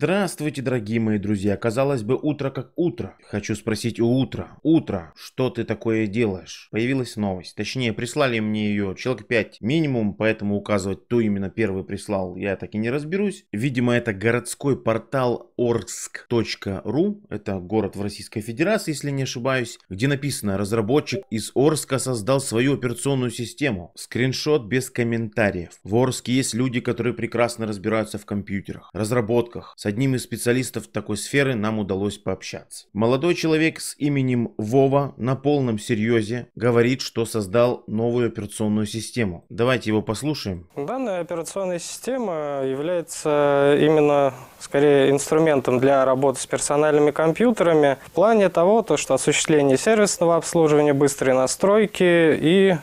Здравствуйте, дорогие мои друзья. Казалось бы, утро как утро. Хочу спросить у утра. Утро, что ты такое делаешь? Появилась новость. Точнее, прислали мне ее человек 5 минимум, поэтому указывать, кто именно первый прислал, я так и не разберусь. Видимо, это городской портал orsk.ru. Это город в Российской Федерации, если не ошибаюсь, где написано «Разработчик из Орска создал свою операционную систему». Скриншот без комментариев. В Орске есть люди, которые прекрасно разбираются в компьютерах, разработках, одним из специалистов такой сферы нам удалось пообщаться. Молодой человек с именем Вова на полном серьезе говорит, что создал новую операционную систему. Давайте его послушаем. Данная операционная система является э, именно скорее инструментом для работы с персональными компьютерами в плане того, то, что осуществление сервисного обслуживания, быстрые настройки и,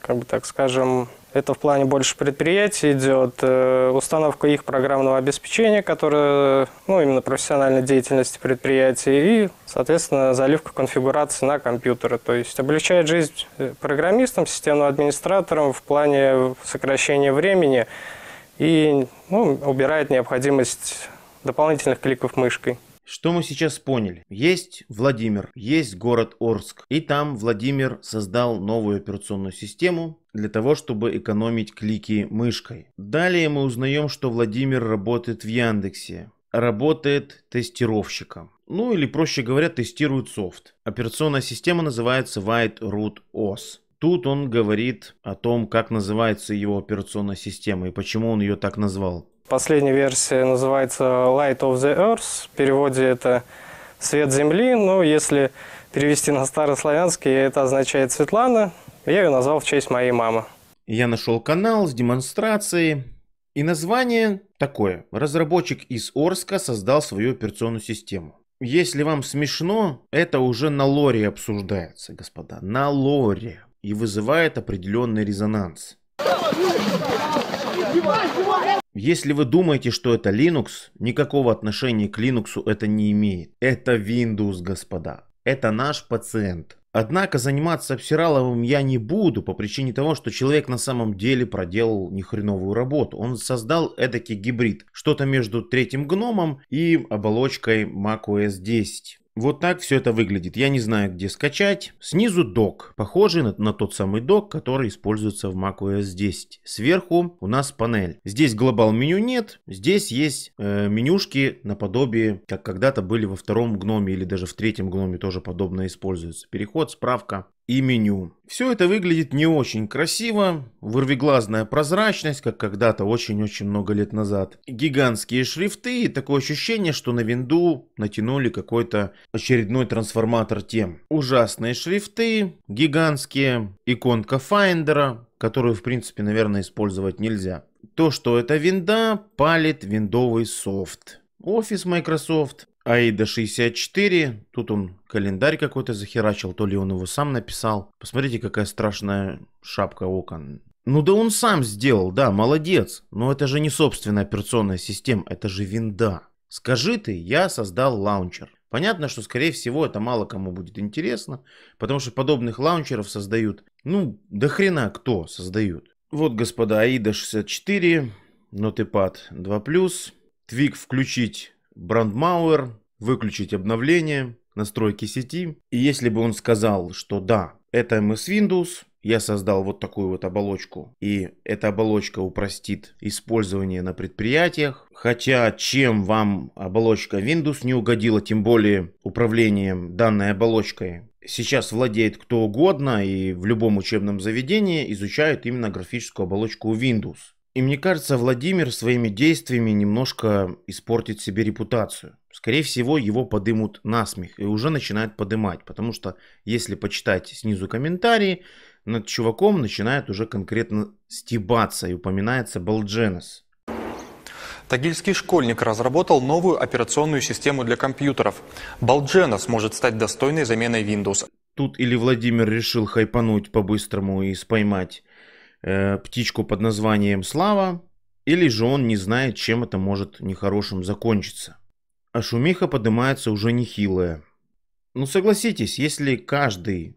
как бы так скажем, это в плане больше предприятий идет. Э, установка их программного обеспечения, которое, ну, именно профессиональной деятельности предприятия и, соответственно, заливка конфигурации на компьютеры. То есть облегчает жизнь э, программистам, системным администраторам в плане сокращения времени и ну, убирает необходимость дополнительных кликов мышкой. Что мы сейчас поняли? Есть Владимир, есть город Орск, и там Владимир создал новую операционную систему, для того, чтобы экономить клики мышкой. Далее мы узнаем, что Владимир работает в Яндексе. Работает тестировщиком. Ну или проще говоря, тестирует софт. Операционная система называется White Root OS. Тут он говорит о том, как называется его операционная система и почему он ее так назвал. Последняя версия называется Light of the Earth. В переводе это «Свет Земли». Но если перевести на старославянский, это означает «Светлана». Я ее назвал в честь моей мамы. Я нашел канал с демонстрацией. И название такое. Разработчик из Орска создал свою операционную систему. Если вам смешно, это уже на лоре обсуждается, господа. На лоре. И вызывает определенный резонанс. Если вы думаете, что это Linux, никакого отношения к Linux это не имеет. Это Windows, господа. Это наш пациент. Однако заниматься Всераловым я не буду по причине того, что человек на самом деле проделал нехреновую работу. Он создал эдакий гибрид, что-то между третьим гномом и оболочкой macOS 10. Вот так все это выглядит. Я не знаю, где скачать. Снизу док, похожий на, на тот самый док, который используется в macOS 10. Сверху у нас панель. Здесь глобал меню нет. Здесь есть э, менюшки наподобие, как когда-то были во втором гноме или даже в третьем гноме тоже подобное используется. Переход, справка и меню. Все это выглядит не очень красиво, вырвиглазная прозрачность, как когда-то очень-очень много лет назад. Гигантские шрифты и такое ощущение, что на винду натянули какой-то очередной трансформатор тем. Ужасные шрифты, гигантские, иконка файндера, которую в принципе, наверное, использовать нельзя. То, что это винда, палит виндовый софт. Офис Microsoft Аида 64. Тут он календарь какой-то захерачил, то ли он его сам написал. Посмотрите, какая страшная шапка окон. Ну да он сам сделал, да, молодец. Но это же не собственная операционная система, это же винда. Скажи ты, я создал лаунчер. Понятно, что, скорее всего, это мало кому будет интересно, потому что подобных лаунчеров создают, ну, до хрена кто создают. Вот, господа, AIDA 64, Notepad 2+, Twig включить Брандмауэр, выключить обновление, настройки сети. И если бы он сказал, что да, это MS Windows, я создал вот такую вот оболочку. И эта оболочка упростит использование на предприятиях. Хотя чем вам оболочка Windows не угодила, тем более управлением данной оболочкой. Сейчас владеет кто угодно и в любом учебном заведении изучают именно графическую оболочку Windows. И мне кажется, Владимир своими действиями немножко испортит себе репутацию. Скорее всего, его подымут на смех и уже начинают подымать, потому что если почитать снизу комментарии, над чуваком начинает уже конкретно стебаться и упоминается Балдженес. Тагильский школьник разработал новую операционную систему для компьютеров. Балджена может стать достойной заменой Windows. Тут или Владимир решил хайпануть по-быстрому и споймать э, птичку под названием Слава, или же он не знает, чем это может нехорошим закончиться. А шумиха поднимается уже нехилая. Ну согласитесь, если каждый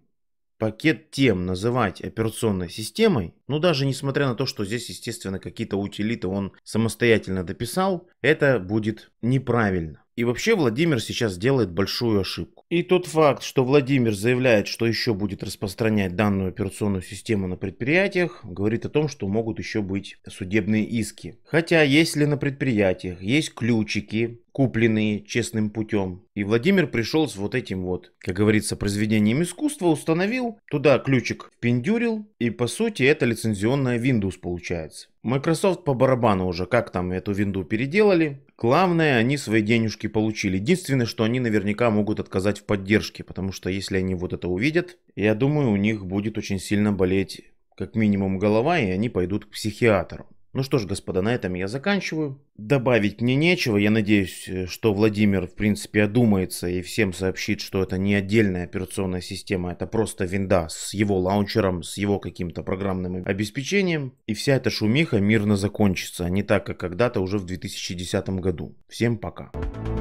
пакет тем называть операционной системой, ну даже несмотря на то, что здесь, естественно, какие-то утилиты он самостоятельно дописал, это будет неправильно. И вообще Владимир сейчас делает большую ошибку. И тот факт, что Владимир заявляет, что еще будет распространять данную операционную систему на предприятиях, говорит о том, что могут еще быть судебные иски. Хотя если на предприятиях есть ключики купленные честным путем. И Владимир пришел с вот этим вот, как говорится, произведением искусства, установил, туда ключик впендюрил, и по сути это лицензионная Windows получается. Microsoft по барабану уже, как там эту винду переделали. Главное, они свои денежки получили. Единственное, что они наверняка могут отказать в поддержке, потому что если они вот это увидят, я думаю, у них будет очень сильно болеть как минимум голова, и они пойдут к психиатру. Ну что ж, господа, на этом я заканчиваю. Добавить мне нечего. Я надеюсь, э, что Владимир, в принципе, одумается и всем сообщит, что это не отдельная операционная система, это просто винда с его лаунчером, с его каким-то программным обеспечением. И вся эта шумиха мирно закончится, а не так, как когда-то уже в 2010 году. Всем пока. Пока.